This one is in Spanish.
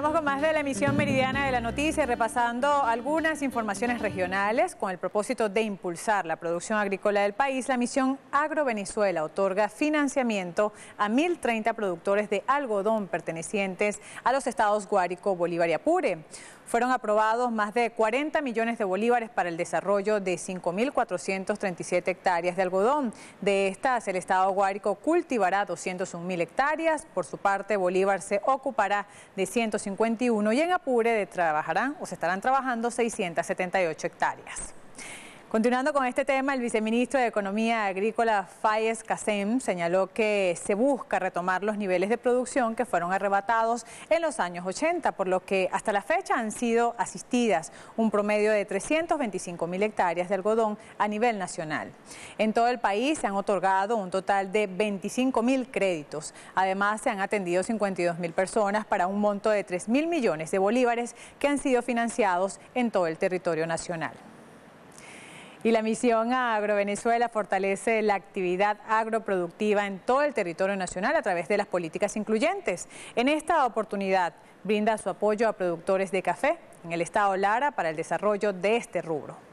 vamos con más de la emisión meridiana de la noticia, repasando algunas informaciones regionales con el propósito de impulsar la producción agrícola del país. La misión Agro Venezuela otorga financiamiento a 1.030 productores de algodón pertenecientes a los estados Guárico, Bolívar y Apure. Fueron aprobados más de 40 millones de bolívares para el desarrollo de 5.437 hectáreas de algodón. De estas, el Estado Guárico cultivará 201.000 hectáreas. Por su parte, Bolívar se ocupará de 150 51 y en Apure de trabajarán o se estarán trabajando 678 hectáreas. Continuando con este tema, el viceministro de Economía Agrícola, Fayez Kassem, señaló que se busca retomar los niveles de producción que fueron arrebatados en los años 80, por lo que hasta la fecha han sido asistidas un promedio de 325 mil hectáreas de algodón a nivel nacional. En todo el país se han otorgado un total de 25 mil créditos. Además, se han atendido 52 mil personas para un monto de 3 mil millones de bolívares que han sido financiados en todo el territorio nacional. Y la misión Agrovenezuela fortalece la actividad agroproductiva en todo el territorio nacional a través de las políticas incluyentes. En esta oportunidad brinda su apoyo a productores de café en el estado Lara para el desarrollo de este rubro.